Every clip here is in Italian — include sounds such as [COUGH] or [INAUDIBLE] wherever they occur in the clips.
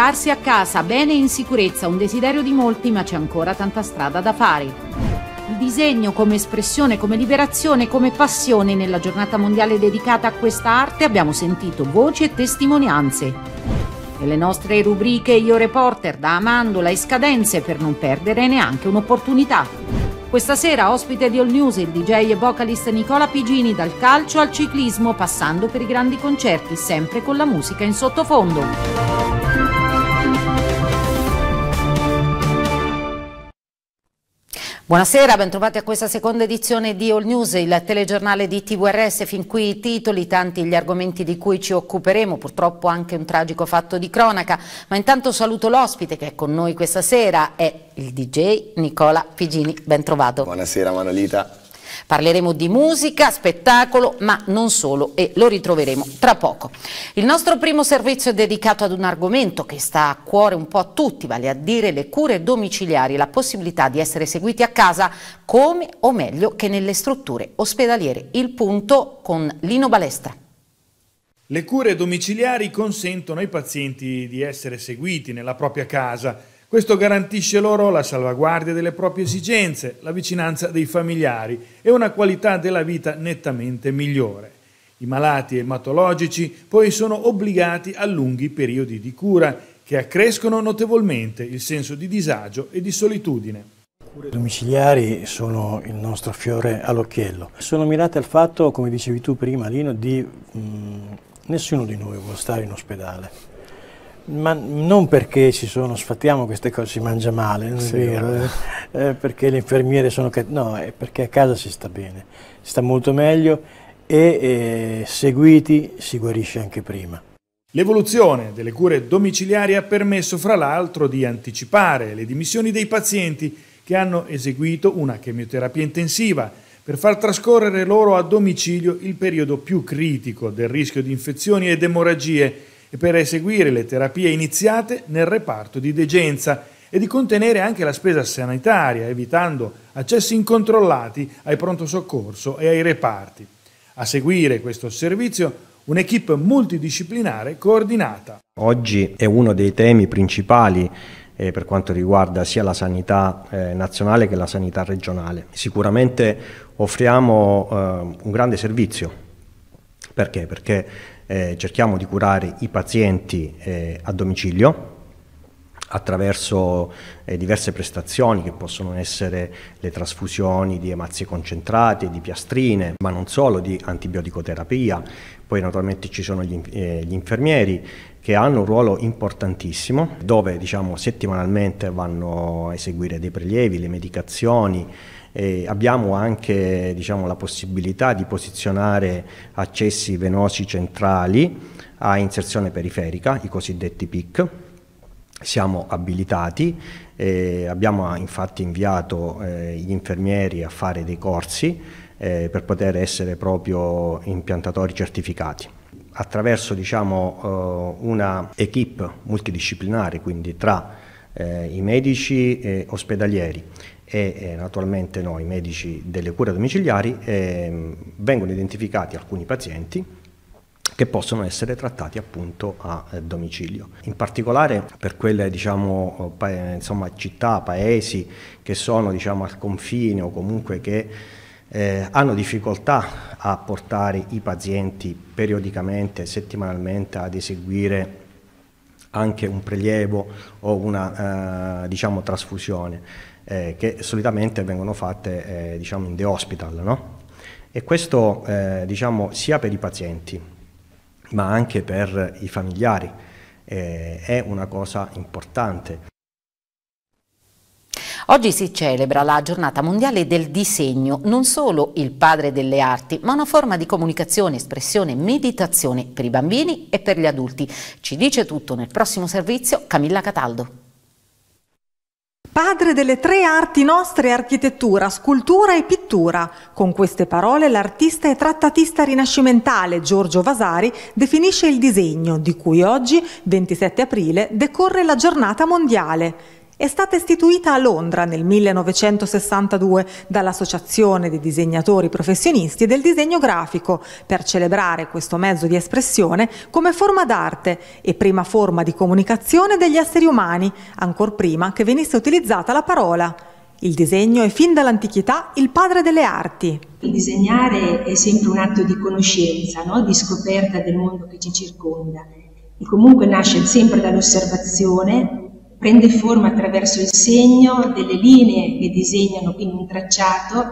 curarsi a casa bene e in sicurezza, un desiderio di molti, ma c'è ancora tanta strada da fare. Il disegno come espressione, come liberazione, come passione nella giornata mondiale dedicata a questa arte abbiamo sentito voci e testimonianze. Nelle nostre rubriche Io Reporter da Amandola e Scadenze per non perdere neanche un'opportunità. Questa sera ospite di All News il DJ e vocalist Nicola Pigini dal calcio al ciclismo passando per i grandi concerti sempre con la musica in sottofondo. Buonasera, bentrovati a questa seconda edizione di All News, il telegiornale di TVRS. Fin qui i titoli, tanti gli argomenti di cui ci occuperemo, purtroppo anche un tragico fatto di cronaca. Ma intanto saluto l'ospite che è con noi questa sera, è il DJ Nicola Pigini. Bentrovato. Buonasera Manolita. Parleremo di musica, spettacolo, ma non solo e lo ritroveremo tra poco. Il nostro primo servizio è dedicato ad un argomento che sta a cuore un po' a tutti, vale a dire le cure domiciliari, la possibilità di essere seguiti a casa come o meglio che nelle strutture ospedaliere. Il punto con Lino Balestra. Le cure domiciliari consentono ai pazienti di essere seguiti nella propria casa questo garantisce loro la salvaguardia delle proprie esigenze, la vicinanza dei familiari e una qualità della vita nettamente migliore. I malati ematologici poi sono obbligati a lunghi periodi di cura che accrescono notevolmente il senso di disagio e di solitudine. Le cure domiciliari sono il nostro fiore all'occhiello. Sono mirate al fatto, come dicevi tu prima Lino, di mh, mm, nessuno di noi vuole stare in ospedale. Ma non perché ci sono, sfattiamo queste cose, si mangia male, non sì, è vero, eh, eh, perché le infermiere sono... No, è perché a casa si sta bene, si sta molto meglio e eh, seguiti si guarisce anche prima. L'evoluzione delle cure domiciliari ha permesso fra l'altro di anticipare le dimissioni dei pazienti che hanno eseguito una chemioterapia intensiva per far trascorrere loro a domicilio il periodo più critico del rischio di infezioni ed emorragie e per eseguire le terapie iniziate nel reparto di degenza e di contenere anche la spesa sanitaria, evitando accessi incontrollati ai pronto soccorso e ai reparti. A seguire questo servizio un'equipe multidisciplinare coordinata. Oggi è uno dei temi principali eh, per quanto riguarda sia la sanità eh, nazionale che la sanità regionale. Sicuramente offriamo eh, un grande servizio. Perché? Perché eh, cerchiamo di curare i pazienti eh, a domicilio attraverso eh, diverse prestazioni che possono essere le trasfusioni di emazie concentrate, di piastrine, ma non solo, di antibioticoterapia. Poi naturalmente ci sono gli, eh, gli infermieri che hanno un ruolo importantissimo, dove diciamo, settimanalmente vanno a eseguire dei prelievi, le medicazioni, eh, abbiamo anche diciamo, la possibilità di posizionare accessi venosi centrali a inserzione periferica, i cosiddetti PIC. Siamo abilitati, eh, abbiamo infatti inviato eh, gli infermieri a fare dei corsi eh, per poter essere proprio impiantatori certificati attraverso diciamo, eh, una equip multidisciplinare, quindi tra eh, i medici ospedalieri e eh, naturalmente noi medici delle cure domiciliari eh, vengono identificati alcuni pazienti che possono essere trattati appunto a eh, domicilio. In particolare per quelle diciamo, pa eh, insomma, città, paesi che sono diciamo, al confine o comunque che eh, hanno difficoltà a portare i pazienti periodicamente, settimanalmente ad eseguire anche un prelievo o una eh, diciamo, trasfusione eh, che solitamente vengono fatte eh, diciamo in the hospital. No? E questo eh, diciamo sia per i pazienti ma anche per i familiari eh, è una cosa importante. Oggi si celebra la giornata mondiale del disegno, non solo il padre delle arti, ma una forma di comunicazione, espressione, meditazione per i bambini e per gli adulti. Ci dice tutto nel prossimo servizio Camilla Cataldo. Padre delle tre arti nostre, architettura, scultura e pittura. Con queste parole l'artista e trattatista rinascimentale Giorgio Vasari definisce il disegno, di cui oggi, 27 aprile, decorre la giornata mondiale. È stata istituita a Londra nel 1962 dall'Associazione dei disegnatori professionisti del disegno grafico per celebrare questo mezzo di espressione come forma d'arte e prima forma di comunicazione degli esseri umani, ancor prima che venisse utilizzata la parola. Il disegno è fin dall'antichità il padre delle arti. Il disegnare è sempre un atto di conoscenza, no? di scoperta del mondo che ci circonda e comunque nasce sempre dall'osservazione prende forma attraverso il segno delle linee che disegnano in un tracciato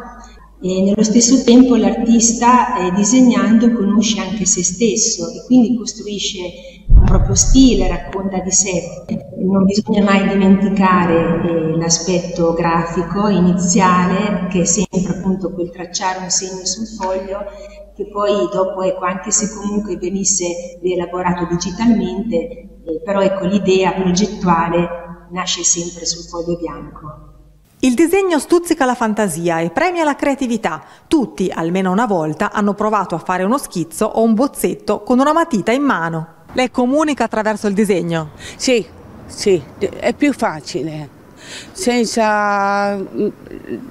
e nello stesso tempo l'artista eh, disegnando conosce anche se stesso e quindi costruisce un proprio stile, racconta di sé. Non bisogna mai dimenticare eh, l'aspetto grafico iniziale che è sempre appunto quel tracciare un segno sul foglio che poi dopo, ecco, anche se comunque venisse rielaborato digitalmente, eh, però ecco, l'idea progettuale nasce sempre sul foglio bianco. Il disegno stuzzica la fantasia e premia la creatività. Tutti, almeno una volta, hanno provato a fare uno schizzo o un bozzetto con una matita in mano. Lei comunica attraverso il disegno? Sì, sì, è più facile senza mm,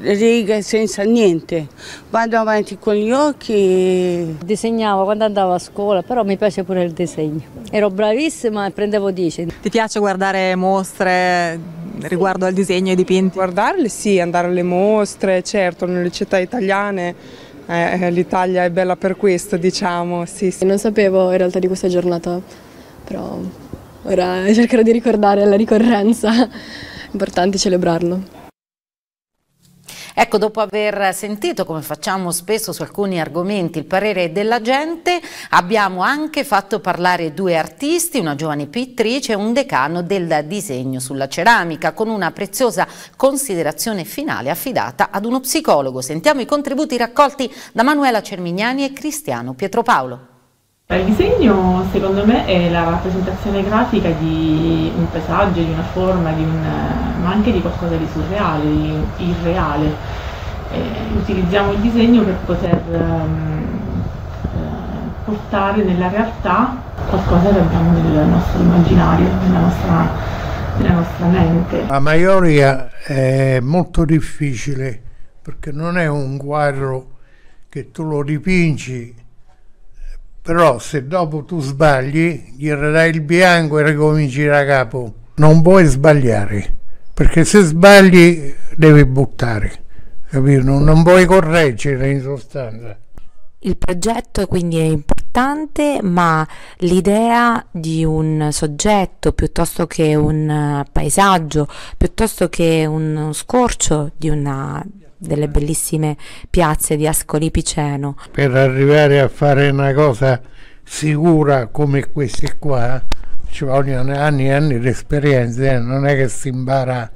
righe, senza niente. Vado avanti con gli occhi. Disegnavo quando andavo a scuola, però mi piace pure il disegno. Ero bravissima e prendevo 10. Ti piace guardare mostre riguardo al disegno e ai dipinti? Guardarle sì, andare alle mostre, certo, nelle città italiane. Eh, L'Italia è bella per questo, diciamo, sì, sì. Non sapevo in realtà di questa giornata, però ora cercherò di ricordare la ricorrenza importante celebrarlo. Ecco, dopo aver sentito, come facciamo spesso su alcuni argomenti, il parere della gente, abbiamo anche fatto parlare due artisti, una giovane pittrice e un decano del disegno sulla ceramica, con una preziosa considerazione finale affidata ad uno psicologo. Sentiamo i contributi raccolti da Manuela Cermignani e Cristiano Pietropaolo. Il disegno secondo me è la rappresentazione grafica di un paesaggio, di una forma, di un, ma anche di qualcosa di surreale, di irreale. Eh, utilizziamo il disegno per poter um, portare nella realtà qualcosa che abbiamo nel nostro immaginario, nella nostra, nella nostra mente. La Maioria è molto difficile perché non è un quadro che tu lo dipingi però se dopo tu sbagli, gli girerai il bianco e ricominci da capo. Non puoi sbagliare, perché se sbagli devi buttare, capito? Non, puoi correggere in sostanza. Il progetto quindi è importante, ma l'idea di un soggetto piuttosto che un eh, paesaggio, piuttosto che uno scorcio di una delle bellissime piazze di Ascoli Piceno. Per arrivare a fare una cosa sicura come queste qua ci vogliono anni e anni di esperienze, eh, non è che si impara.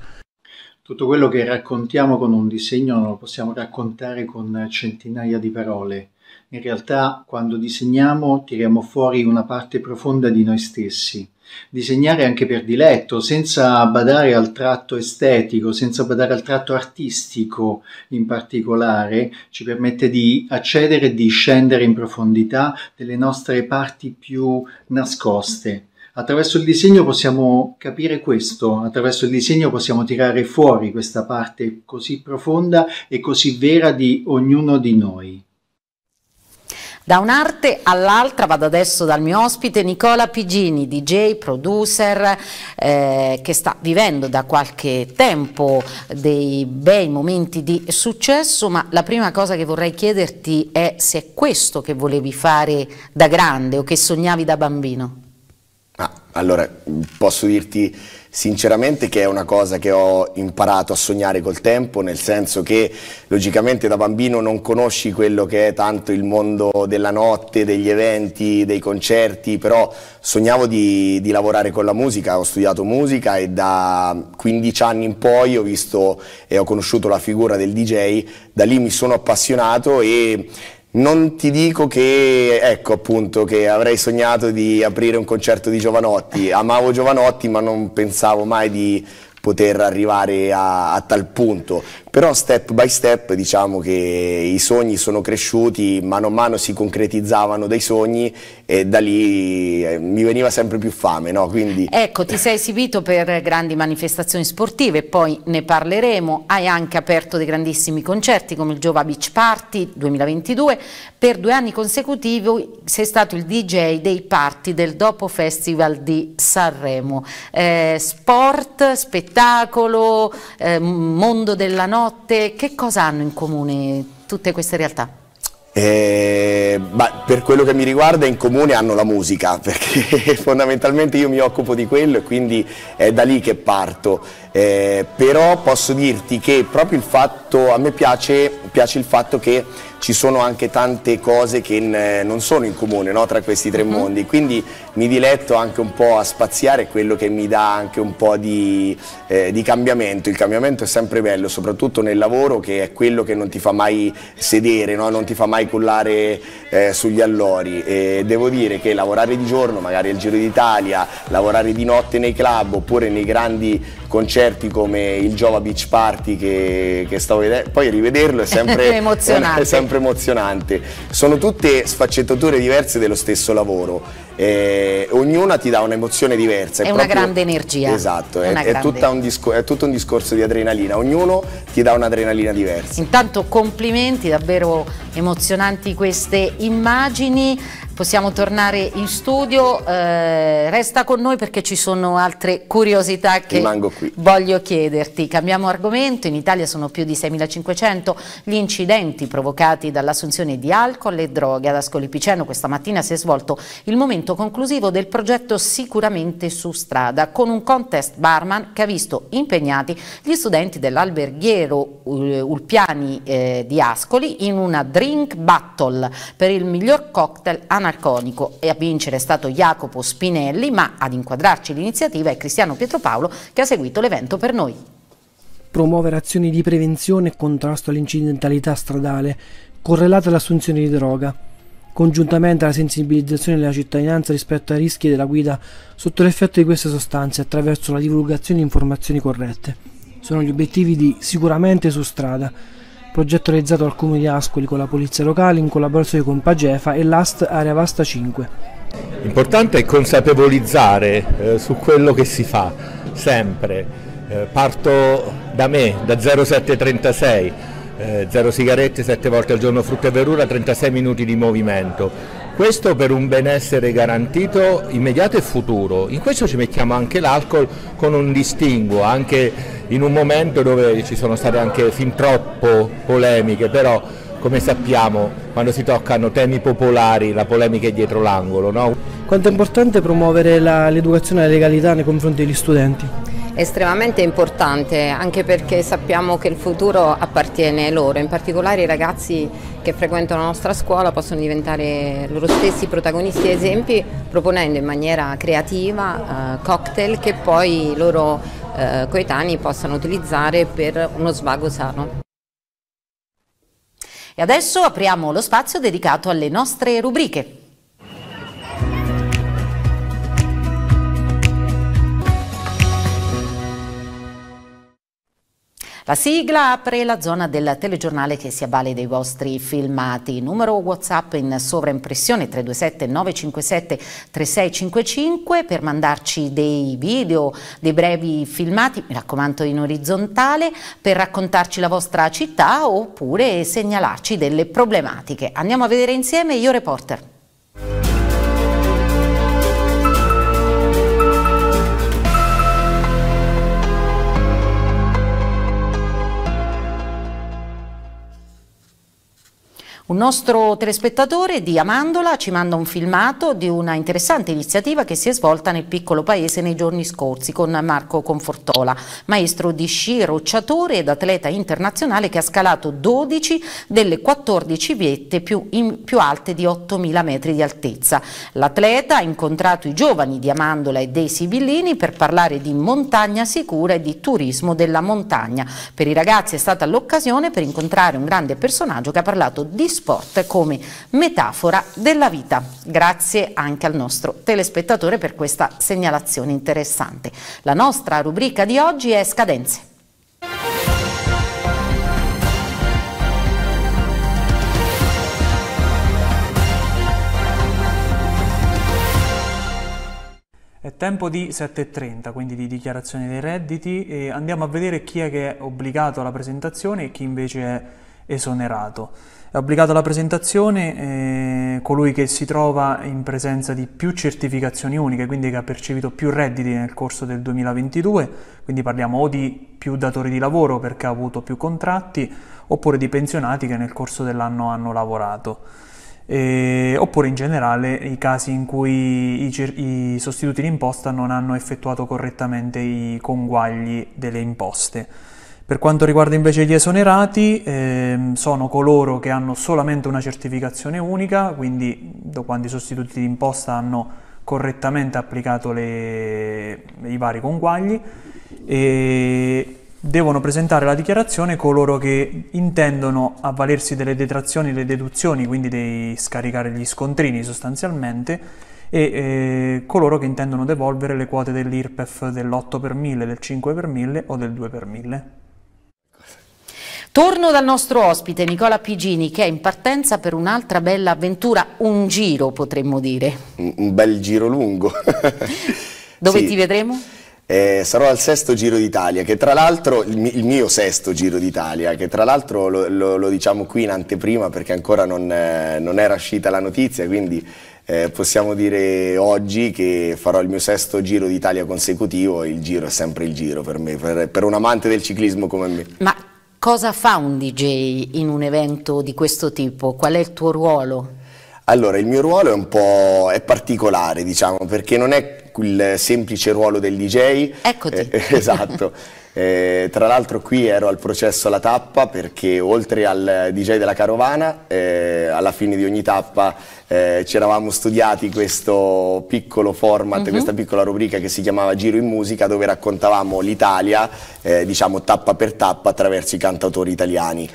Tutto quello che raccontiamo con un disegno non lo possiamo raccontare con centinaia di parole. In realtà quando disegniamo tiriamo fuori una parte profonda di noi stessi disegnare anche per diletto, senza badare al tratto estetico, senza badare al tratto artistico in particolare, ci permette di accedere e di scendere in profondità delle nostre parti più nascoste. Attraverso il disegno possiamo capire questo, attraverso il disegno possiamo tirare fuori questa parte così profonda e così vera di ognuno di noi. Da un'arte all'altra vado adesso dal mio ospite Nicola Pigini, DJ, producer, eh, che sta vivendo da qualche tempo dei bei momenti di successo, ma la prima cosa che vorrei chiederti è se è questo che volevi fare da grande o che sognavi da bambino. Ah, allora, posso dirti sinceramente che è una cosa che ho imparato a sognare col tempo, nel senso che logicamente da bambino non conosci quello che è tanto il mondo della notte, degli eventi, dei concerti, però sognavo di, di lavorare con la musica, ho studiato musica e da 15 anni in poi ho visto e ho conosciuto la figura del DJ, da lì mi sono appassionato e non ti dico che, ecco appunto, che avrei sognato di aprire un concerto di Giovanotti. Amavo Giovanotti, ma non pensavo mai di poter arrivare a, a tal punto. Però step by step diciamo che i sogni sono cresciuti, mano a mano si concretizzavano dei sogni e da lì eh, mi veniva sempre più fame. No? Quindi... Ecco, ti sei esibito per grandi manifestazioni sportive, poi ne parleremo, hai anche aperto dei grandissimi concerti come il Giova Beach Party 2022, per due anni consecutivi sei stato il DJ dei party del Dopo Festival di Sanremo. Eh, sport, spettacolo, eh, mondo della notte notte, che cosa hanno in comune tutte queste realtà? Eh, per quello che mi riguarda in comune hanno la musica [LAUGHS] perché fondamentalmente io mi occupo di quello e quindi è da lì che parto eh, però posso dirti che proprio il fatto a me piace, piace il fatto che ci sono anche tante cose che in, eh, non sono in comune no? tra questi tre mhm. mondi, quindi mi diletto anche un po' a spaziare quello che mi dà anche un po' di, eh, di, cambiamento, il cambiamento è sempre bello, soprattutto nel lavoro che è quello che non ti fa mai sedere, no? non ti fa mai cullare eh, sugli allori e devo dire che lavorare di giorno, magari al Giro d'Italia, lavorare di notte nei club oppure nei grandi concerti come il Giova Beach Party che, che stavo vedendo, poi rivederlo è [LAUGHS] sempre emozionante. È sempre sempre emozionante. Sono tutte sfaccettature diverse dello stesso lavoro. Eh, ognuna ti dà un'emozione diversa. È, è proprio... una grande energia. Esatto, è, è, grande... Un discor- è, tutto un discorso di adrenalina, ognuno ti dà un'adrenalina diversa. Intanto complimenti, davvero emozionanti queste immagini. Possiamo tornare in studio, eh, resta con noi perché ci sono altre curiosità che voglio chiederti. Cambiamo argomento, in Italia sono più di 6.500 gli incidenti provocati dall'assunzione di alcol e droghe. Ad Ascoli Piceno questa mattina si è svolto il momento conclusivo del progetto Sicuramente su strada con un contest barman che ha visto impegnati gli studenti dell'alberghiero eh, Ulpiani eh, di Ascoli in una drink battle per il miglior cocktail analizzativo Arconico e a vincere è stato Jacopo Spinelli, ma ad inquadrarci l'iniziativa è Cristiano Pietropaolo che ha seguito l'evento per noi. Promuovere azioni di prevenzione e contrasto all'incidentalità stradale, correlata all'assunzione di droga, congiuntamente alla sensibilizzazione della cittadinanza rispetto ai rischi della guida sotto l'effetto di queste sostanze attraverso la divulgazione di informazioni corrette. Sono gli obiettivi di Sicuramente su strada, progetto realizzato al Comune di Ascoli con la Polizia Locale in collaborazione con Pagefa e l'AST Area Vasta 5. Importante è consapevolizzare eh, su quello che si fa, sempre. Eh, parto da me, da 0736, eh, zero sigarette, 7 volte al giorno frutta e verdura, 36 minuti di movimento questo per un benessere garantito immediato e futuro. In questo ci mettiamo anche l'alcol con un distinguo, anche in un momento dove ci sono state anche fin troppo polemiche, però come sappiamo quando si toccano temi popolari la polemica è dietro l'angolo. No? Quanto è importante promuovere l'educazione alla legalità nei confronti degli studenti? estremamente importante anche perché sappiamo che il futuro appartiene loro, in particolare i ragazzi che frequentano la nostra scuola possono diventare loro stessi protagonisti e esempi proponendo in maniera creativa eh, cocktail che poi i loro eh, coetanei possano utilizzare per uno svago sano. E adesso apriamo lo spazio dedicato alle nostre rubriche. La sigla apre la zona del telegiornale che si avvale dei vostri filmati. Numero WhatsApp in sovraimpressione 327 957 3655 per mandarci dei video, dei brevi filmati, mi raccomando in orizzontale, per raccontarci la vostra città oppure segnalarci delle problematiche. Andiamo a vedere insieme Io Reporter. Un nostro telespettatore di Amandola ci manda un filmato di una interessante iniziativa che si è svolta nel piccolo paese nei giorni scorsi con Marco Confortola, maestro di sci rocciatore ed atleta internazionale che ha scalato 12 delle 14 viette più, in, più alte di 8.000 metri di altezza. L'atleta ha incontrato i giovani di Amandola e dei Sibillini per parlare di montagna sicura e di turismo della montagna. Per i ragazzi è stata l'occasione per incontrare un grande personaggio che ha parlato di sport come metafora della vita. Grazie anche al nostro telespettatore per questa segnalazione interessante. La nostra rubrica di oggi è Scadenze. È tempo di 7.30, quindi di dichiarazione dei redditi, e andiamo a vedere chi è che è obbligato alla presentazione e chi invece è esonerato. È obbligato alla presentazione eh, colui che si trova in presenza di più certificazioni uniche, quindi che ha percepito più redditi nel corso del 2022, quindi parliamo o di più datori di lavoro perché ha avuto più contratti, oppure di pensionati che nel corso dell'anno hanno lavorato. Eh, oppure in generale i casi in cui i, i sostituti d'imposta non hanno effettuato correttamente i conguagli delle imposte. Per quanto riguarda invece gli esonerati, ehm, sono coloro che hanno solamente una certificazione unica, quindi da quando i sostituti di imposta hanno correttamente applicato le, i vari conguagli e devono presentare la dichiarazione coloro che intendono avvalersi delle detrazioni e delle deduzioni, quindi dei scaricare gli scontrini sostanzialmente, e eh, coloro che intendono devolvere le quote dell'IRPEF dell'8 per 1000, del 5 per 1000 o del 2 per 1000. Torno dal nostro ospite Nicola Pigini che è in partenza per un'altra bella avventura, un giro potremmo dire. Un bel giro lungo. [LAUGHS] Dove sì. ti vedremo? Eh, sarò al sesto Giro d'Italia, che tra l'altro, il, mio sesto Giro d'Italia, che tra l'altro lo, lo, lo, diciamo qui in anteprima perché ancora non, eh, non era uscita la notizia, quindi eh, possiamo dire oggi che farò il mio sesto Giro d'Italia consecutivo, il Giro è sempre il Giro per me, per, per un amante del ciclismo come me. Ma Cosa fa un DJ in un evento di questo tipo? Qual è il tuo ruolo? Allora, il mio ruolo è un po' è particolare, diciamo, perché non è il semplice ruolo del DJ. Eccoti. Eh, [LAUGHS] esatto. Eh, tra l'altro qui ero al processo alla tappa perché oltre al DJ della carovana, eh, alla fine di ogni tappa eh, ci eravamo studiati questo piccolo format, uh mhm. -huh. questa piccola rubrica che si chiamava Giro in Musica dove raccontavamo l'Italia, eh, diciamo tappa per tappa attraverso i cantautori italiani.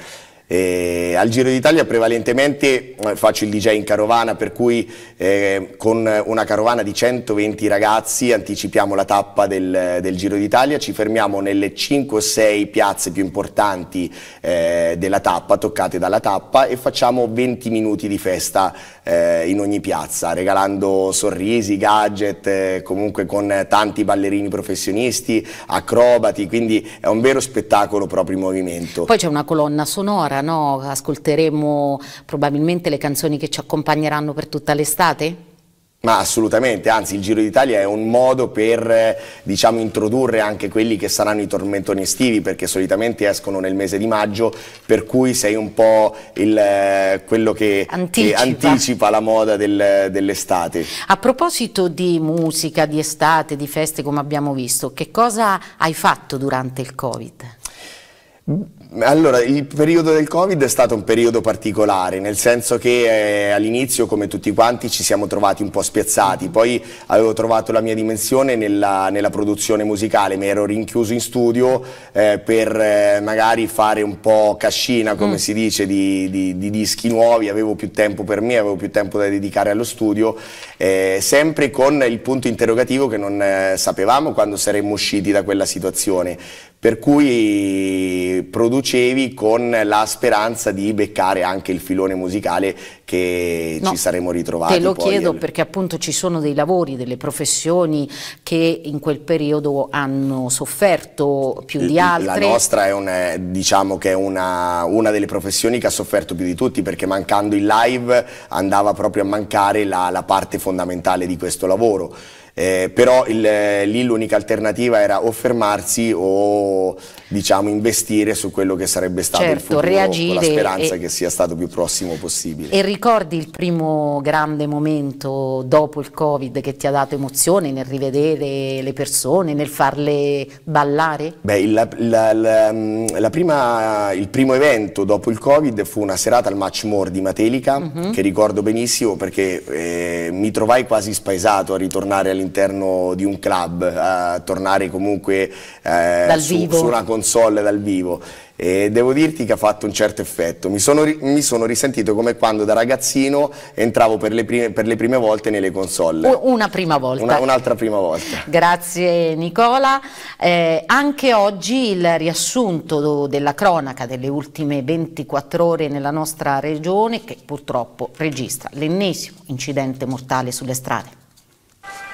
Eh, al Giro d'Italia prevalentemente eh, faccio il DJ in carovana, per cui eh, con una carovana di 120 ragazzi anticipiamo la tappa del, del Giro d'Italia, ci fermiamo nelle 5 o 6 piazze più importanti eh, della tappa, toccate dalla tappa, e facciamo 20 minuti di festa eh, in ogni piazza, regalando sorrisi, gadget, eh, comunque con tanti ballerini professionisti, acrobati, quindi è un vero spettacolo proprio in movimento. Poi c'è una colonna sonora Chiara, no? ascolteremo probabilmente le canzoni che ci accompagneranno per tutta l'estate? Ma assolutamente, anzi il Giro d'Italia è un modo per diciamo, introdurre anche quelli che saranno i tormentoni estivi perché solitamente escono nel mese di maggio per cui sei un po' il, quello che anticipa. che anticipa. la moda del, dell'estate. A proposito di musica, di estate, di feste come abbiamo visto, che cosa hai fatto durante il Covid? Allora, il periodo del Covid è stato un periodo particolare, nel senso che eh, all'inizio, come tutti quanti, ci siamo trovati un po' spiazzati. Poi avevo trovato la mia dimensione nella, nella produzione musicale, mi ero rinchiuso in studio eh, per eh, magari fare un po' cascina, come mm. si dice, di, di, di, dischi nuovi, avevo più tempo per me, avevo più tempo da dedicare allo studio, eh, sempre con il punto interrogativo che non eh, sapevamo quando saremmo usciti da quella situazione per cui producevi con la speranza di beccare anche il filone musicale che no, ci saremmo ritrovati. Te lo chiedo al... perché appunto ci sono dei lavori, delle professioni che in quel periodo hanno sofferto più eh, di altre. La nostra è, un, eh, diciamo è una, una, delle professioni che ha sofferto più di tutti perché mancando il live andava proprio a mancare la, la parte fondamentale di questo lavoro eh, però il, eh, lì l'unica alternativa era o fermarsi o diciamo investire su quello che sarebbe stato certo, il futuro reagire, con la speranza e, che sia stato più prossimo possibile. E ricordi il primo grande momento dopo il Covid che ti ha dato emozione nel rivedere le persone, nel farle ballare? Beh, il, la, la, la mm, prima, il primo evento dopo il Covid fu una serata al Match More di Matelica, uh mhm. -huh. che ricordo benissimo perché eh, mi trovai quasi spaesato a ritornare all'interno all'interno di un club, a tornare comunque eh, su, su, una console dal vivo. E devo dirti che ha fatto un certo effetto. Mi sono, mi sono risentito come quando da ragazzino entravo per le prime, per le prime volte nelle console. Una prima volta. un'altra prima volta. Grazie Nicola. Eh, anche oggi il riassunto della cronaca delle ultime 24 ore nella nostra regione che purtroppo registra l'ennesimo incidente mortale sulle strade.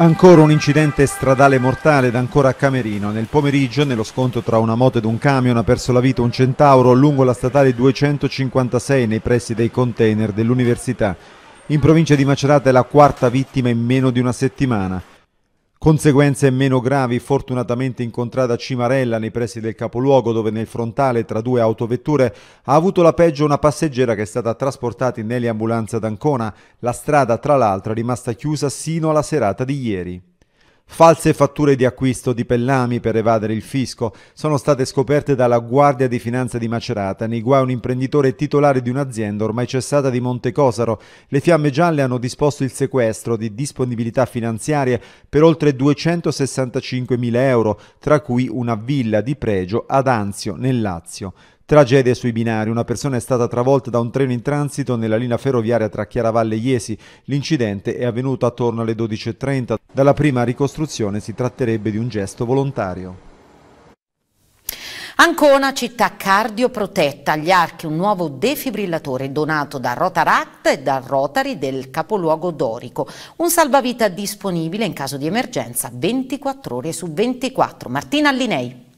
Ancora un incidente stradale mortale ed ancora a Camerino. Nel pomeriggio, nello scontro tra una moto ed un camion, ha perso la vita un centauro lungo la statale 256 nei pressi dei container dell'università. In provincia di Macerata è la quarta vittima in meno di una settimana. Conseguenze meno gravi fortunatamente incontrata a Cimarella nei pressi del capoluogo dove nel frontale tra due autovetture ha avuto la peggio una passeggera che è stata trasportata in eliambulanza d'Ancona, la strada tra l'altro è rimasta chiusa sino alla serata di ieri. False fatture di acquisto di pellami per evadere il fisco sono state scoperte dalla Guardia di Finanza di Macerata nei guai un imprenditore titolare di un'azienda ormai cessata di Montecosaro. Le fiamme gialle hanno disposto il sequestro di disponibilità finanziarie per oltre 265 mila euro, tra cui una villa di pregio ad Anzio, nel Lazio. Tragedie sui binari. Una persona è stata travolta da un treno in transito nella linea ferroviaria tra Chiaravalle e Iesi. L'incidente è avvenuto attorno alle 12.30. Dalla prima ricostruzione si tratterebbe di un gesto volontario. Ancona, città cardioprotetta, agli archi un nuovo defibrillatore donato da Rotaract e da Rotary del capoluogo dorico. Un salvavita disponibile in caso di emergenza 24 ore su 24. Martina Allinei.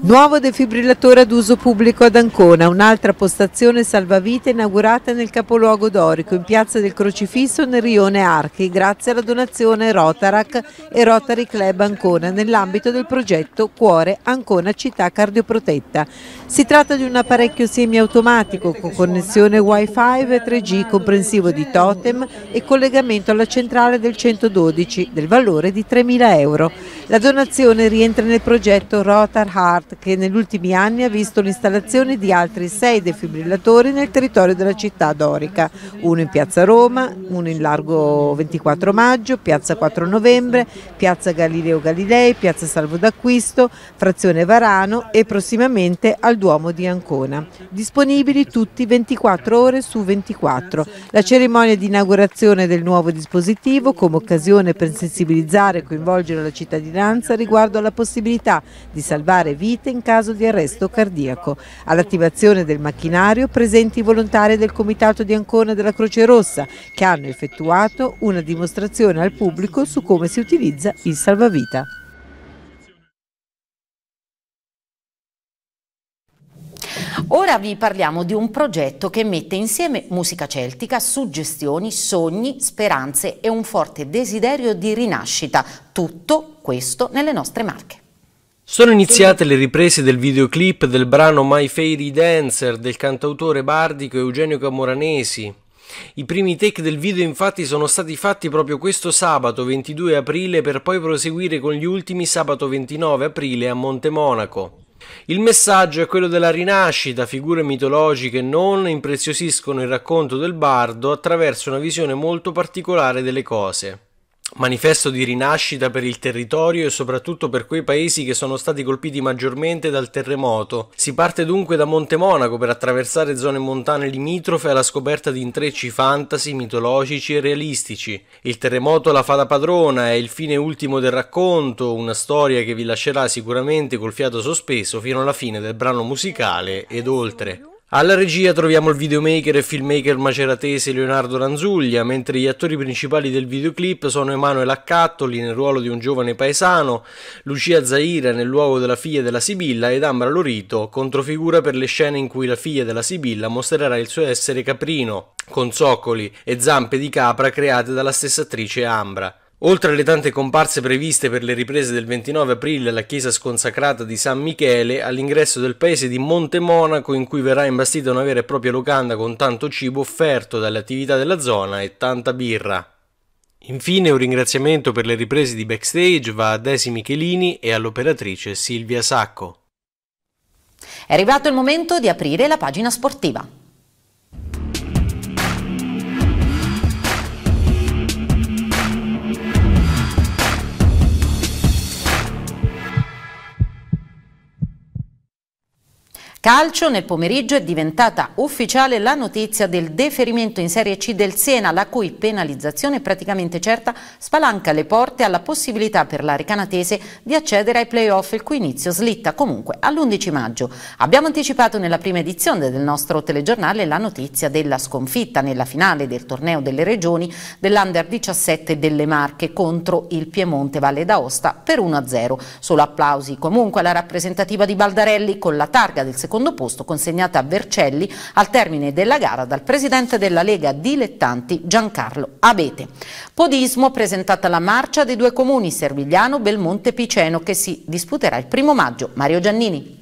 Nuovo defibrillatore ad uso pubblico ad Ancona, un'altra postazione salvavita inaugurata nel capoluogo dorico in piazza del Crocifisso nel rione Archi grazie alla donazione Rotarac e Rotary Club Ancona nell'ambito del progetto Cuore Ancona Città Cardioprotetta. Si tratta di un apparecchio semiautomatico con connessione wifi e 3G comprensivo di totem e collegamento alla centrale del 112 del valore di 3.000 euro. La donazione rientra nel progetto Rotar Hub Heart che negli ultimi anni ha visto l'installazione di altri sei defibrillatori nel territorio della città dorica, uno in piazza Roma, uno in largo 24 maggio, piazza 4 novembre, piazza Galileo Galilei, piazza Salvo d'Acquisto, frazione Varano e prossimamente al Duomo di Ancona. Disponibili tutti 24 ore su 24. La cerimonia di inaugurazione del nuovo dispositivo come occasione per sensibilizzare e coinvolgere la cittadinanza riguardo alla possibilità di salvare vite in caso di arresto cardiaco. All'attivazione del macchinario presenti i volontari del Comitato di Ancona della Croce Rossa che hanno effettuato una dimostrazione al pubblico su come si utilizza il salvavita. Ora vi parliamo di un progetto che mette insieme musica celtica, suggestioni, sogni, speranze e un forte desiderio di rinascita. Tutto questo nelle nostre marche. Sono iniziate le riprese del videoclip del brano My Fairy Dancer del cantautore bardico Eugenio Camoranesi. I primi take del video infatti sono stati fatti proprio questo sabato 22 aprile per poi proseguire con gli ultimi sabato 29 aprile a Monte Monaco. Il messaggio è quello della rinascita, figure mitologiche non impreziosiscono il racconto del bardo attraverso una visione molto particolare delle cose manifesto di rinascita per il territorio e soprattutto per quei paesi che sono stati colpiti maggiormente dal terremoto. Si parte dunque da Monte Monaco per attraversare zone montane limitrofe alla scoperta di intrecci fantasy, mitologici e realistici. Il terremoto la fa da padrona, è il fine ultimo del racconto, una storia che vi lascerà sicuramente col fiato sospeso fino alla fine del brano musicale ed oltre. Alla regia troviamo il videomaker e filmmaker maceratese Leonardo Ranzuglia, mentre gli attori principali del videoclip sono Emanuele Accattoli nel ruolo di un giovane paesano, Lucia Zaira nel luogo della figlia della Sibilla ed Ambra Lorito, controfigura per le scene in cui la figlia della Sibilla mostrerà il suo essere caprino, con zoccoli e zampe di capra create dalla stessa attrice Ambra. Oltre alle tante comparse previste per le riprese del 29 aprile alla chiesa sconsacrata di San Michele, all'ingresso del paese di Monte Monaco in cui verrà imbastita una vera e propria locanda con tanto cibo offerto dalle attività della zona e tanta birra. Infine un ringraziamento per le riprese di backstage va a Desi Michelini e all'operatrice Silvia Sacco. È arrivato il momento di aprire la pagina sportiva. Calcio, nel pomeriggio è diventata ufficiale la notizia del deferimento in Serie C del Siena, la cui penalizzazione praticamente certa spalanca le porte alla possibilità per la recanatese di accedere ai playoff, il cui inizio slitta comunque all'11 maggio. Abbiamo anticipato nella prima edizione del nostro telegiornale la notizia della sconfitta nella finale del torneo delle regioni dell'Under 17 delle Marche contro il Piemonte Valle d'Aosta per 1-0. Solo applausi comunque alla rappresentativa di Baldarelli con la targa del secondo secondo posto consegnata a Vercelli al termine della gara dal presidente della Lega Dilettanti Giancarlo Abete. Podismo presentata la marcia dei due comuni Servigliano, Belmonte e Piceno che si disputerà il primo maggio. Mario Giannini.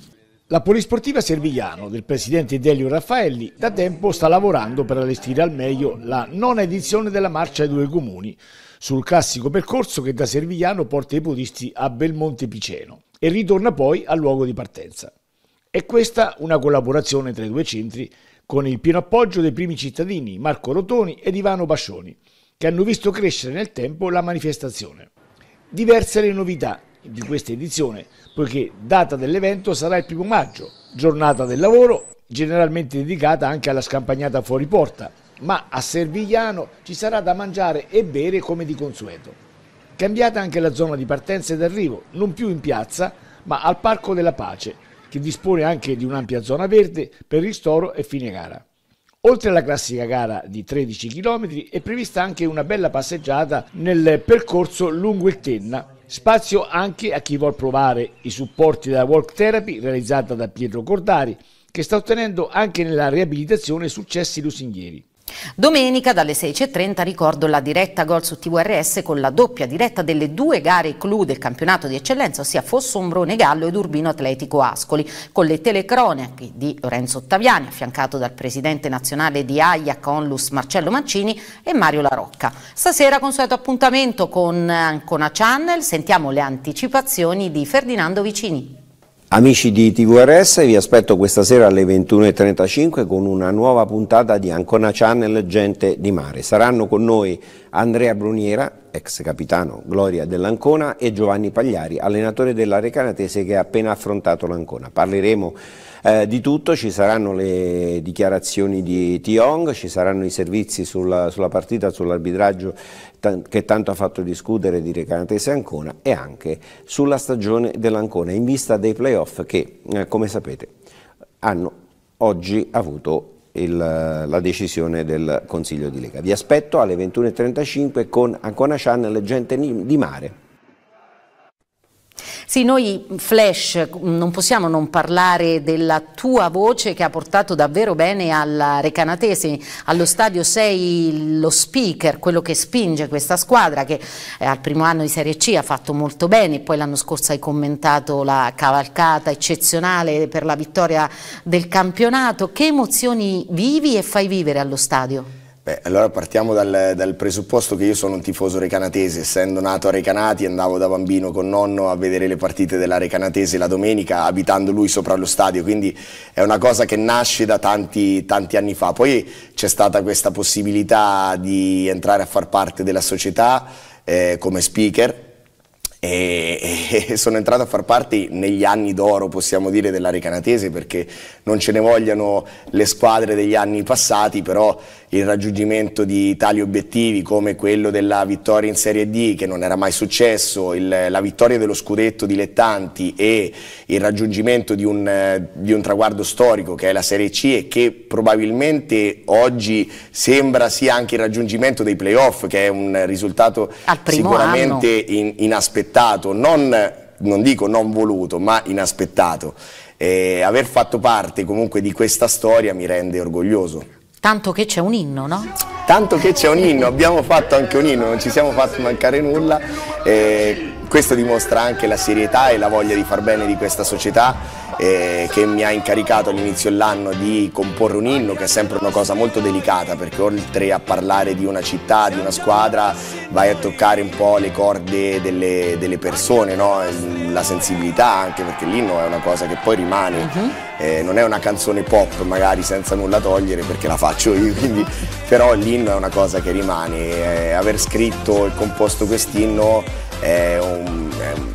La Polisportiva Servigliano del presidente Delio Raffaelli da tempo sta lavorando per allestire al meglio la nona edizione della Marcia ai Due Comuni sul classico percorso che da Servigliano porta i podisti a Belmonte Piceno e ritorna poi al luogo di partenza. È questa una collaborazione tra i due centri con il pieno appoggio dei primi cittadini Marco Rotoni ed Ivano Bascioni, che hanno visto crescere nel tempo la manifestazione. Diverse le novità di questa edizione, poiché data dell'evento sarà il primo maggio, giornata del lavoro generalmente dedicata anche alla scampagnata fuori porta, ma a Servigliano ci sarà da mangiare e bere come di consueto. Cambiata anche la zona di partenza ed arrivo, non più in piazza, ma al Parco della Pace, che dispone anche di un'ampia zona verde per ristoro e fine gara. Oltre alla classica gara di 13 km è prevista anche una bella passeggiata nel percorso lungo il Tenna, spazio anche a chi vuol provare i supporti della Walk Therapy realizzata da Pietro Cordari, che sta ottenendo anche nella riabilitazione successi lusinghieri. Domenica dalle 6.30 ricordo la diretta gol su TVRS con la doppia diretta delle due gare clou del campionato di eccellenza, ossia Fossombrone Gallo ed Urbino Atletico Ascoli, con le telecronache di Lorenzo Ottaviani, affiancato dal presidente nazionale di AIA Conlus Marcello Mancini e Mario Larocca. Stasera consueto appuntamento con Ancona Channel, sentiamo le anticipazioni di Ferdinando Vicini. Amici di TVRS, vi aspetto questa sera alle 21.35 con una nuova puntata di Ancona Channel Gente di Mare. Saranno con noi Andrea Bruniera, ex capitano Gloria dell'Ancona, e Giovanni Pagliari, allenatore della Recanatese che ha appena affrontato l'Ancona. Parleremo eh, di tutto ci saranno le dichiarazioni di Tiong, ci saranno i servizi sulla, sulla partita, sull'arbitraggio che tanto ha fatto discutere di Recantese Ancona e anche sulla stagione dell'Ancona in vista dei playoff che, eh, come sapete, hanno oggi avuto il, la decisione del Consiglio di Lega. Vi aspetto alle 21.35 con Ancona Channel Gente di Mare. Sì, noi Flash non possiamo non parlare della tua voce che ha portato davvero bene alla Recanatesi, allo stadio sei lo speaker, quello che spinge questa squadra che eh, al primo anno di Serie C ha fatto molto bene, poi l'anno scorso hai commentato la cavalcata eccezionale per la vittoria del campionato, che emozioni vivi e fai vivere allo stadio? Beh, allora partiamo dal, dal, presupposto che io sono un tifoso recanatese, essendo nato a Recanati andavo da bambino con nonno a vedere le partite della Recanatese la domenica, abitando lui sopra lo stadio, quindi è una cosa che nasce da tanti, tanti anni fa. Poi c'è stata questa possibilità di entrare a far parte della società eh, come speaker, [LAUGHS] e, sono entrato a far parte negli anni d'oro, possiamo dire, della Recanatese, perché non ce ne vogliano le squadre degli anni passati, però il raggiungimento di tali obiettivi come quello della vittoria in Serie D, che non era mai successo, il, la vittoria dello scudetto dilettanti e il raggiungimento di un, di un traguardo storico che è la Serie C e che probabilmente oggi sembra sia anche il raggiungimento dei playoff, che è un risultato sicuramente in, inaspettato inaspettato, non, non dico non voluto, ma inaspettato. E aver fatto parte comunque di questa storia mi rende orgoglioso. Tanto che c'è un inno, no? Tanto che c'è un inno, abbiamo fatto anche un inno, non ci siamo fatti mancare nulla. questo dimostra anche la serietà e la voglia di far bene di questa società eh, che mi ha incaricato all'inizio dell'anno di comporre un inno che è sempre una cosa molto delicata perché oltre a parlare di una città, di una squadra, vai a toccare un po' le corde delle, delle persone, no? la sensibilità anche perché l'inno è una cosa che poi rimane, mhm. eh, non è una canzone pop magari senza nulla togliere perché la faccio io, [LAUGHS] quindi, però l'inno è una cosa che rimane, eh, aver scritto e composto quest'inno è un, è un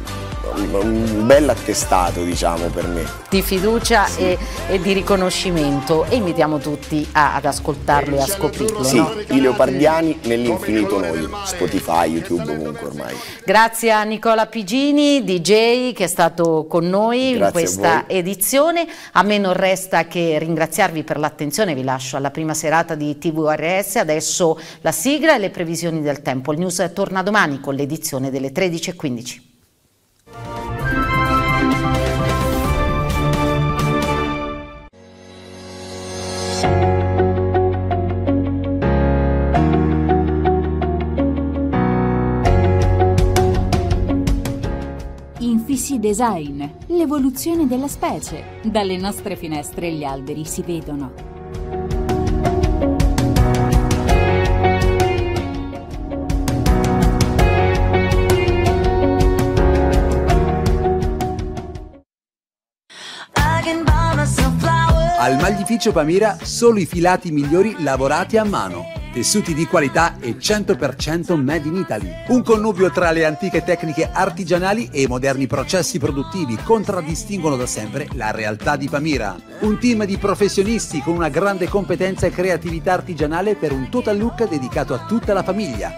un bel attestato diciamo per me. Di fiducia sì. e, e, di riconoscimento e invitiamo tutti a, ad ascoltarlo e a scoprirlo. Sì, no? i leopardiani nell'infinito noi, Spotify, YouTube ovunque ormai. Grazie a Nicola Pigini, DJ che è stato con noi Grazie in questa edizione. A me non resta che ringraziarvi per l'attenzione, vi lascio alla prima serata di TVRS, adesso la sigla e le previsioni del tempo. Il news torna domani con l'edizione delle 13.15. Infissi Design, l'evoluzione della specie. Dalle nostre finestre gli alberi si vedono. Al Maglificio Pamira solo i filati migliori lavorati a mano. Tessuti di qualità e 100% made in Italy. Un connubio tra le antiche tecniche artigianali e i moderni processi produttivi contraddistinguono da sempre la realtà di Pamira. Un team di professionisti con una grande competenza e creatività artigianale per un total look dedicato a tutta la famiglia.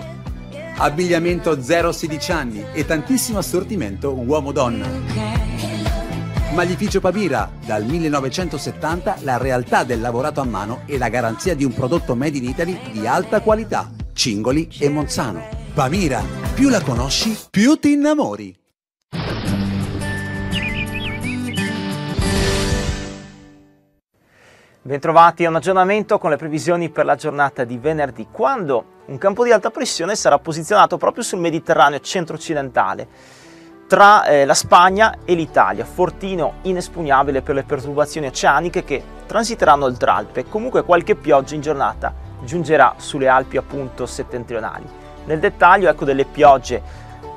Abbigliamento 0-16 anni e tantissimo assortimento uomo-donna. Maglificio Pavira, dal 1970 la realtà del lavorato a mano e la garanzia di un prodotto made in Italy di alta qualità, Cingoli e Monzano. Pavira, più la conosci, più ti innamori. Bentrovati a un aggiornamento con le previsioni per la giornata di venerdì, quando un campo di alta pressione sarà posizionato proprio sul Mediterraneo centro-occidentale tra eh, la Spagna e l'Italia, fortino inespugnabile per le perturbazioni oceaniche che transiteranno oltre Alpe, comunque qualche pioggia in giornata giungerà sulle Alpi appunto settentrionali. Nel dettaglio ecco delle piogge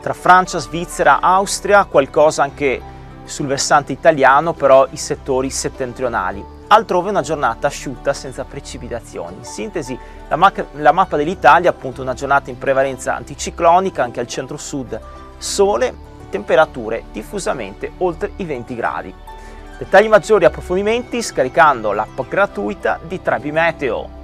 tra Francia, Svizzera, Austria, qualcosa anche sul versante italiano, però i settori settentrionali. Altrove una giornata asciutta senza precipitazioni. In sintesi, la, ma la mappa dell'Italia, appunto una giornata in prevalenza anticiclonica, anche al centro-sud sole temperature diffusamente oltre i 20 gradi. Dettagli maggiori e approfondimenti scaricando l'app gratuita di Trebi Meteo.